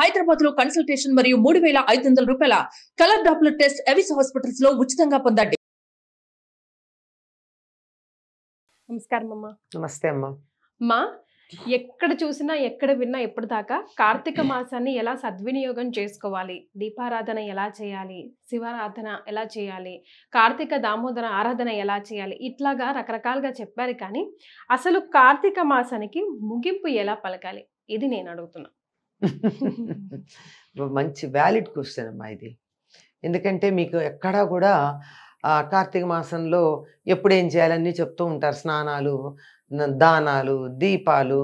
హైదరాబాద్ లో కన్సల్టేషన్ మరియు మూడు వేల ఐదు వందల రూపాయల colour Doppler test Avis hospitals లో ఉచితంగా పొందండి నమస్కారం అమ్మా నమస్తే అమ్మా మా ఎక్కడ చూసినా ఎక్కడ విన్నా ఎప్పుడు దాకా కార్తీక మాసాన్ని ఎలా సద్వినియోగం చేసుకోవాలి దీపారాధన ఎలా చేయాలి శివారాధన ఎలా చేయాలి కార్తీక దామోదర ఆరాధన ఎలా చేయాలి ఇట్లాగా రకరకాలుగా చెప్పారు కానీ అసలు కార్తీక మాసానికి ముగింపు ఎలా పలకాలి ఇది నేను అడుగుతున్నా మంచి వ్యాలిడ్ క్వశ్చన్ అమ్మా ఇది ఎందుకంటే మీకు ఎక్కడా కూడా కార్తీక మాసంలో ఎప్పుడేం చేయాలన్నీ చెప్తూ ఉంటారు స్నానాలు దానాలు దీపాలు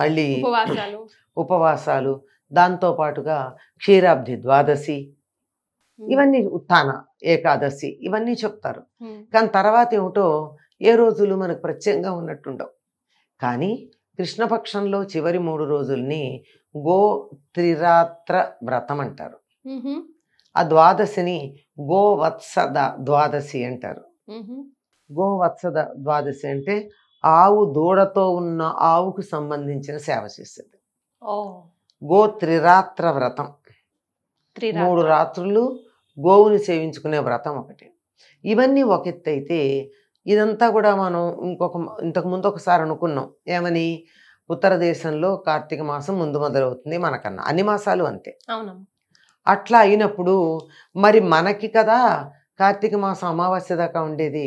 మళ్ళీ ఉపవాసాలు దాంతో పాటుగా క్షీరాబ్ది ద్వాదశి ఇవన్నీ ఉత్థాన ఏకాదశి ఇవన్నీ చెప్తారు కానీ తర్వాత ఏమిటో ఏ రోజులు మనకు ప్రత్యేకంగా ఉన్నట్టుండవు కానీ కృష్ణపక్షంలో చివరి మూడు రోజుల్ని గో త్రిరాత్ర వ్రతం అంటారు ఆ ద్వాదశిని గోవత్సద ద్వాదశి అంటారు గోవత్సద ద్వాదశి అంటే ఆవు దూడతో ఉన్న ఆవుకు సంబంధించిన సేవ చేసేది గో త్రిరాత్ర వ్రతం మూడు రాత్రులు గోవుని సేవించుకునే వ్రతం ఒకటి ఇవన్నీ ఒక ఎత్తు అయితే ఇదంతా కూడా మనం ఇంకొక ఇంతకుముందు ఒకసారి అనుకున్నాం ఏమని ఉత్తర దేశంలో కార్తీక మాసం ముందు మొదలవుతుంది మనకన్నా అన్ని మాసాలు అంతే అట్లా అయినప్పుడు మరి మనకి కదా కార్తీక మాసం అమావాస్య దాకా ఉండేది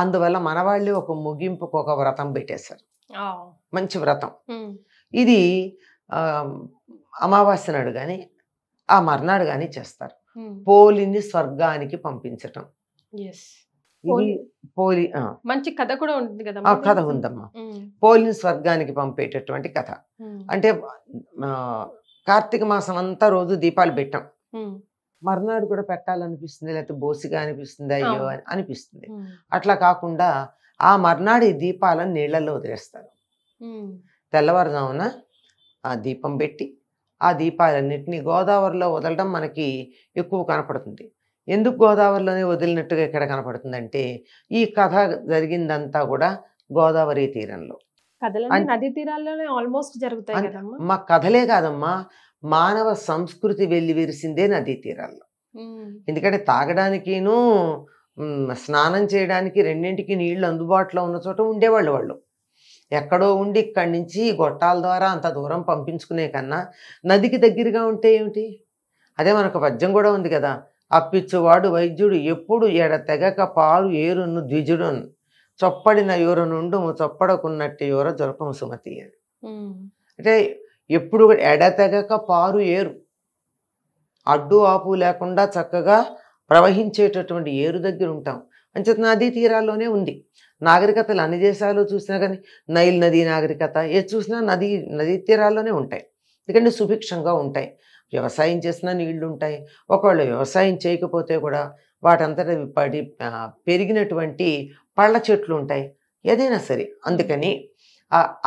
అందువల్ల మన వాళ్ళే ఒక ముగింపుకు ఒక వ్రతం పెట్టేశారు మంచి వ్రతం ఇది అమావాస్య నాడు కానీ ఆ మర్నాడు కానీ చేస్తారు పోలిని స్వర్గానికి పంపించటం పోలి మంచి కథ కూడా ఉంటుంది కదా కథ ఉందమ్మా పోలిని స్వర్గానికి పంపేటటువంటి కథ అంటే కార్తీక మాసం అంతా రోజు దీపాలు పెట్టాం మర్నాడు కూడా పెట్టాలనిపిస్తుంది లేకపోతే బోసిగా అనిపిస్తుంది అయ్యో అని అనిపిస్తుంది అట్లా కాకుండా ఆ మర్నాడు ఈ దీపాలను నీళ్లలో వదిలేస్తారు తెల్లవారుజామున ఆ దీపం పెట్టి ఆ దీపాలన్నింటినీ గోదావరిలో వదలడం మనకి ఎక్కువ కనపడుతుంది ఎందుకు గోదావరిలోనే వదిలినట్టుగా ఇక్కడ కనపడుతుందంటే ఈ కథ జరిగిందంతా కూడా గోదావరి తీరంలో నది తీరాల్లోనే ఆల్మోస్ట్ జరుగుతాయి మా కథలే కాదమ్మా మానవ సంస్కృతి వెల్లివిరిసిందే నదీ తీరాల్లో ఎందుకంటే తాగడానికిను స్నానం చేయడానికి రెండింటికి నీళ్లు అందుబాటులో ఉన్న చోట ఉండేవాళ్ళు వాళ్ళు ఎక్కడో ఉండి ఇక్కడి నుంచి గొట్టాల ద్వారా అంత దూరం పంపించుకునే కన్నా నదికి దగ్గరగా ఉంటే ఏమిటి అదే మనకు పద్యం కూడా ఉంది కదా అప్పిచ్చువాడు వైద్యుడు ఎప్పుడు ఎడ తెగక పాలు ఏరును ద్విజుడున్ చొప్పడిన యువర నుండు చొప్పడకున్నట్టు యువర జల్పం సుమతి అని అంటే ఎప్పుడు ఎడతెగక పారు ఏరు అడ్డు ఆపు లేకుండా చక్కగా ప్రవహించేటటువంటి ఏరు దగ్గర ఉంటాం అంచేత నదీ తీరాల్లోనే ఉంది నాగరికతలు అన్ని దేశాలు చూసినా కానీ నైల్ నదీ నాగరికత ఏది చూసినా నదీ నదీ తీరాల్లోనే ఉంటాయి ఎందుకంటే సుభిక్షంగా ఉంటాయి వ్యవసాయం చేసినా నీళ్లు ఉంటాయి ఒకవేళ వ్యవసాయం చేయకపోతే కూడా వాటంతట పడి పెరిగినటువంటి పళ్ళ చెట్లు ఉంటాయి ఏదైనా సరే అందుకని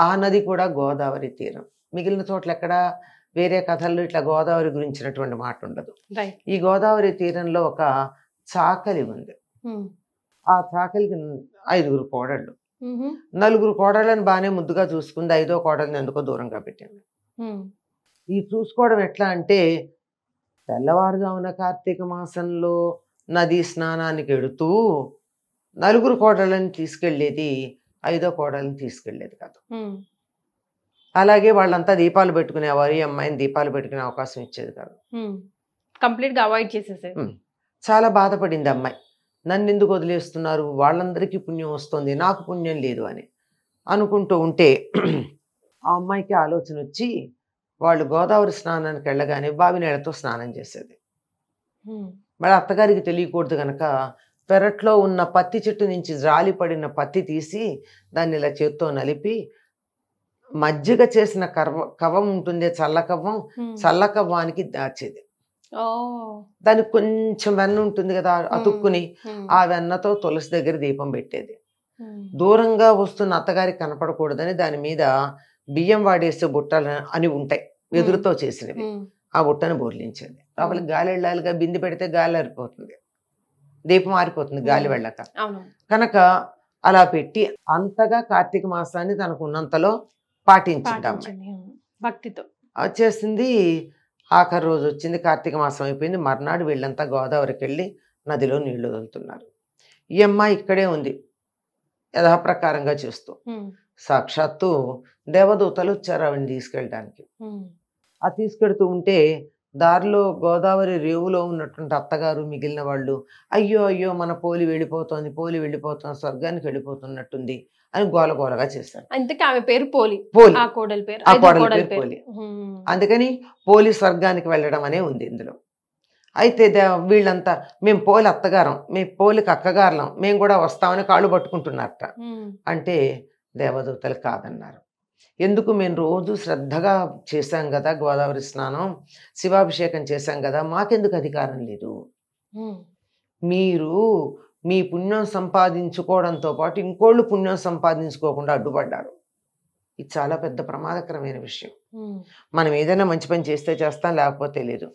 ఆ నది కూడా గోదావరి తీరం మిగిలిన చోట్ల ఎక్కడా వేరే కథల్లో ఇట్లా గోదావరి గురించినటువంటి మాట ఉండదు ఈ గోదావరి తీరంలో ఒక చాకలి ఉంది ఆ చాకలికి ఐదుగురు కోడళ్ళు నలుగురు కోడళ్ళని బాగానే ముద్దుగా చూసుకుంది ఐదో కోడల్ని ఎందుకో దూరంగా పెట్టింది ఈ చూసుకోవడం ఎట్లా అంటే తెల్లవారుజామున కార్తీక మాసంలో నది స్నానానికి ఎడుతూ నలుగురు కోడళ్ళని తీసుకెళ్లేది ఐదో కోడళ్ళని తీసుకెళ్లేది కాదు అలాగే వాళ్ళంతా దీపాలు పెట్టుకునేవారు ఈ అమ్మాయిని దీపాలు పెట్టుకునే అవకాశం ఇచ్చేది కాదు కంప్లీట్గా అవాయిడ్ చేసేసే చాలా బాధపడింది అమ్మాయి నన్ను ఎందుకు వదిలేస్తున్నారు వాళ్ళందరికీ పుణ్యం వస్తుంది నాకు పుణ్యం లేదు అని అనుకుంటూ ఉంటే ఆ అమ్మాయికి ఆలోచన వచ్చి వాళ్ళు గోదావరి స్నానానికి వెళ్ళగానే బావి నీళ్ళతో స్నానం చేసేది మళ్ళీ అత్తగారికి తెలియకూడదు కనుక పెరట్లో ఉన్న పత్తి చెట్టు నుంచి జాలి పడిన పత్తి తీసి దాన్ని ఇలా చేత్తో నలిపి మజ్జిగ చేసిన కర్వ కవం ఉంటుంది చల్ల కవ్వం చల్ల దాచేది దానికి కొంచెం వెన్న ఉంటుంది కదా అతుక్కుని ఆ వెన్నతో తులసి దగ్గర దీపం పెట్టేది దూరంగా వస్తున్న అత్తగారికి కనపడకూడదని దాని మీద బియ్యం వాడేసే బుట్టలు అని ఉంటాయి వెదురుతో చేసినవి ఆ బుట్టను బోర్లించండి లోపల గాలి వెళ్ళాలిగా బింది పెడితే గాలి అరిపోతుంది దీపం ఆరిపోతుంది గాలి వెళ్ళక కనుక అలా పెట్టి అంతగా కార్తీక మాసాన్ని తనకు ఉన్నంతలో పాటించుకుంటాం భక్తితో వచ్చేసింది ఆఖరి రోజు వచ్చింది కార్తీక మాసం అయిపోయింది మర్నాడు వీళ్ళంతా గోదావరికి వెళ్ళి నదిలో నీళ్లు వదులుతున్నారు ఈ అమ్మాయి ఇక్కడే ఉంది యథాప్రకారంగా చేస్తూ సాక్షాత్తు దేవదూతలు వచ్చారు ఆవిడని తీసుకెళ్ళడానికి ఆ తీసుకెడుతూ ఉంటే దారిలో గోదావరి రేవులో ఉన్నటువంటి అత్తగారు మిగిలిన వాళ్ళు అయ్యో అయ్యో మన పోలి వెళ్ళిపోతుంది పోలి వెళ్ళిపోతుంది స్వర్గానికి వెళ్ళిపోతున్నట్టుంది అని గోల గోలగా చేశారు ఆమె పేరు పోలి పోలి ఆ పోలి అందుకని పోలి స్వర్గానికి వెళ్ళడం అనే ఉంది ఇందులో అయితే వీళ్ళంతా మేము పోలి అత్తగారం మేము పోలికి అక్కగారులం మేము కూడా వస్తామని కాళ్ళు పట్టుకుంటున్నారట అంటే దేవదూతలు కాదన్నారు ఎందుకు మేము రోజు శ్రద్ధగా చేశాం కదా గోదావరి స్నానం శివాభిషేకం చేశాం కదా మాకెందుకు అధికారం లేదు మీరు మీ పుణ్యం సంపాదించుకోవడంతో పాటు ఇంకోళ్ళు పుణ్యం సంపాదించుకోకుండా అడ్డుపడ్డారు ఇది చాలా పెద్ద ప్రమాదకరమైన విషయం మనం ఏదైనా మంచి పని చేస్తే చేస్తాం లేకపోతే లేదు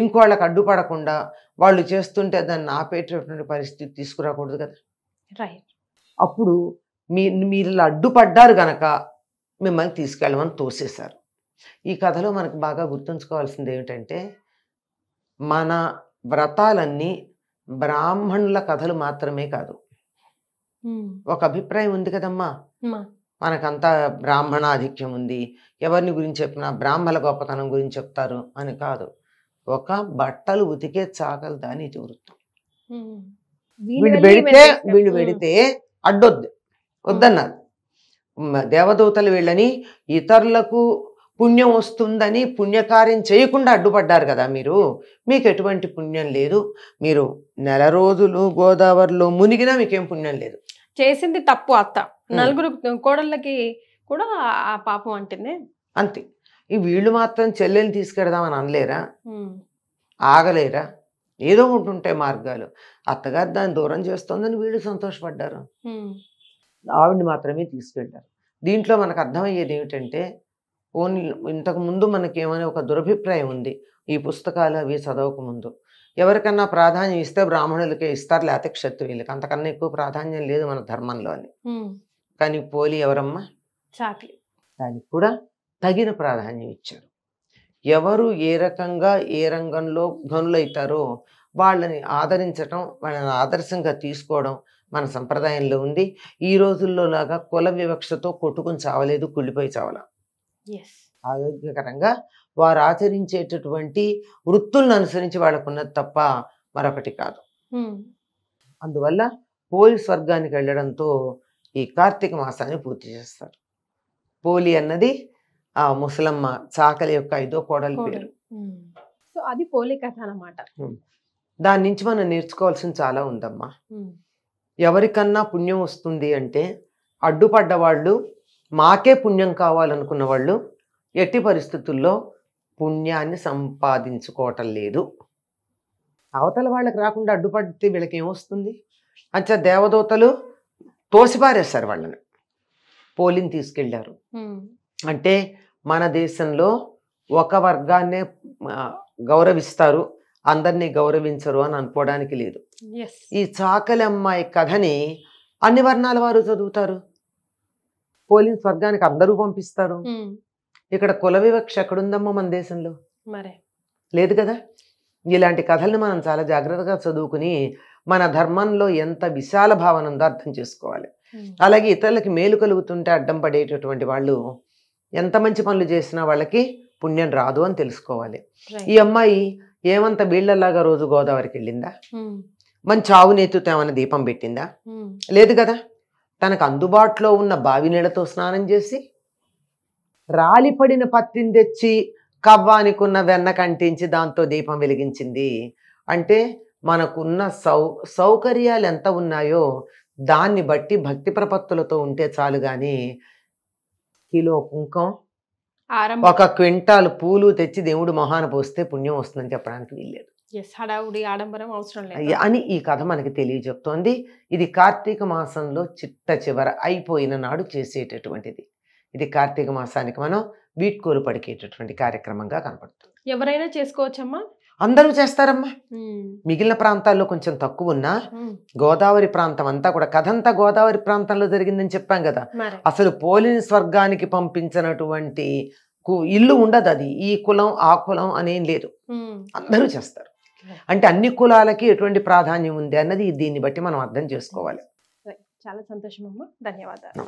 ఇంకోళ్ళకి అడ్డుపడకుండా వాళ్ళు చేస్తుంటే దాన్ని ఆపేటటువంటి పరిస్థితి తీసుకురాకూడదు కదా రైట్ అప్పుడు మీరు మీరు ఇలా అడ్డుపడ్డారు కనుక మిమ్మల్ని తీసుకెళ్ళమని తోసేశారు ఈ కథలో మనకు బాగా గుర్తుంచుకోవాల్సింది ఏమిటంటే మన వ్రతాలన్నీ బ్రాహ్మణుల కథలు మాత్రమే కాదు ఒక అభిప్రాయం ఉంది కదమ్మా మనకంతా బ్రాహ్మణ ఆధిక్యం ఉంది ఎవరిని గురించి చెప్పినా బ్రాహ్మణ గొప్పతనం గురించి చెప్తారు అని కాదు ఒక బట్టలు ఉతికే చాకలు దాని వృత్తం వీళ్ళు పెడితే వీళ్ళు పెడితే అడ్డొద్దు వద్దన్నారు దేవదూతలు వీళ్ళని ఇతరులకు పుణ్యం వస్తుందని పుణ్యకార్యం చేయకుండా అడ్డుపడ్డారు కదా మీరు మీకు ఎటువంటి పుణ్యం లేదు మీరు నెల రోజులు గోదావరిలో మునిగినా మీకేం పుణ్యం లేదు చేసింది తప్పు అత్త నలుగురు కోడళ్ళకి కూడా ఆ పాపం అంటుంది అంతే ఈ వీళ్ళు మాత్రం చెల్లెని తీసుకెడదామని అనలేరా ఆగలేరా ఏదో ఉంటుంటాయి మార్గాలు అత్తగారు దాన్ని దూరం చేస్తోందని వీళ్ళు సంతోషపడ్డారు ఆవిడ్ని మాత్రమే తీసుకెళ్తారు దీంట్లో మనకు అర్థమయ్యేది ఏమిటంటే ఓన్లీ ఇంతకుముందు ఏమైనా ఒక దురభిప్రాయం ఉంది ఈ పుస్తకాలు అవి చదవకముందు ఎవరికన్నా ప్రాధాన్యం ఇస్తే బ్రాహ్మణులకే ఇస్తారు లేకపోతే క్షత్రియులకి అంతకన్నా ఎక్కువ ప్రాధాన్యం లేదు మన ధర్మంలో అని కానీ పోలి ఎవరమ్మా చాకలి దానికి కూడా తగిన ప్రాధాన్యం ఇచ్చారు ఎవరు ఏ రకంగా ఏ రంగంలో గనులైతారో వాళ్ళని ఆదరించటం వాళ్ళని ఆదర్శంగా తీసుకోవడం మన సంప్రదాయంలో ఉంది ఈ రోజుల్లో లాగా కుల వివక్షతో కొట్టుకుని చావలేదు కుళ్ళిపోయి చావల ఆరోగ్యకరంగా వారు ఆచరించేటటువంటి వృత్తులను అనుసరించి వాళ్ళకున్నది తప్ప మరొకటి కాదు అందువల్ల పోలీస్ వర్గానికి వెళ్ళడంతో ఈ కార్తీక మాసాన్ని పూర్తి చేస్తారు పోలి అన్నది ఆ ముసలమ్మ చాకలి యొక్క ఐదో కోడలి పేరు సో అది పోలి కథ అనమాట దాని నుంచి మనం నేర్చుకోవాల్సిన చాలా ఉందమ్మా ఎవరికన్నా పుణ్యం వస్తుంది అంటే అడ్డుపడ్డ వాళ్ళు మాకే పుణ్యం కావాలనుకున్న వాళ్ళు ఎట్టి పరిస్థితుల్లో పుణ్యాన్ని సంపాదించుకోవటం లేదు అవతల వాళ్ళకి రాకుండా అడ్డుపడితే వీళ్ళకి ఏమొస్తుంది అచ్చా దేవదూతలు తోసిపారేస్తారు వాళ్ళని పోలింగ్ తీసుకెళ్ళారు అంటే మన దేశంలో ఒక వర్గాన్నే గౌరవిస్తారు అందరినీ గౌరవించరు అని అనుకోవడానికి లేదు ఈ చాకలి అమ్మాయి కథని అన్ని వర్ణాల వారు చదువుతారు పోలింగ్ స్వర్గానికి అందరూ పంపిస్తారు ఇక్కడ కుల వివక్ష ఎక్కడుందమ్మో మన దేశంలో మరే లేదు కదా ఇలాంటి కథల్ని మనం చాలా జాగ్రత్తగా చదువుకుని మన ధర్మంలో ఎంత విశాల భావన ఉందో అర్థం చేసుకోవాలి అలాగే ఇతరులకి మేలు కలుగుతుంటే అడ్డం పడేటటువంటి వాళ్ళు ఎంత మంచి పనులు చేసినా వాళ్ళకి పుణ్యం రాదు అని తెలుసుకోవాలి ఈ అమ్మాయి ఏమంత బీళ్ళలాగా రోజు గోదావరికి వెళ్ళిందా మంచి ఆవు నేతృత్వం ఏమైనా దీపం పెట్టిందా లేదు కదా తనకు అందుబాటులో ఉన్న బావి నీళ్ళతో స్నానం చేసి రాలిపడిన పత్తిని తెచ్చి కవ్వానికున్న వెన్న కంటించి దాంతో దీపం వెలిగించింది అంటే మనకున్న సౌ సౌకర్యాలు ఎంత ఉన్నాయో దాన్ని బట్టి భక్తి ప్రపత్తులతో ఉంటే చాలు కానీ కిలో కుంకం ఒక క్వింటాల్ పూలు తెచ్చి దేవుడు మొహాన పోస్తే పుణ్యం వస్తుందని చెప్పడానికి వీల్లేదు హడావుడి ఆడంబరం అవసరం లేదు అని ఈ కథ మనకి తెలియజెప్తోంది ఇది కార్తీక మాసంలో చిట్ట చివర అయిపోయిన నాడు చేసేటటువంటిది ఇది కార్తీక మాసానికి మనం వీట్కోలు పడికేటటువంటి కార్యక్రమంగా కనపడుతుంది ఎవరైనా చేసుకోవచ్చమ్మా అందరూ చేస్తారమ్మా మిగిలిన ప్రాంతాల్లో కొంచెం తక్కువ ఉన్నా గోదావరి ప్రాంతం అంతా కూడా కథంతా గోదావరి ప్రాంతంలో జరిగిందని చెప్పాం కదా అసలు పోలిని స్వర్గానికి పంపించినటువంటి ఇల్లు ఉండదు అది ఈ కులం ఆ కులం అనేం లేదు అందరూ చేస్తారు అంటే అన్ని కులాలకి ఎటువంటి ప్రాధాన్యం ఉంది అన్నది దీన్ని బట్టి మనం అర్థం చేసుకోవాలి చాలా సంతోషం అమ్మా ధన్యవాదాలు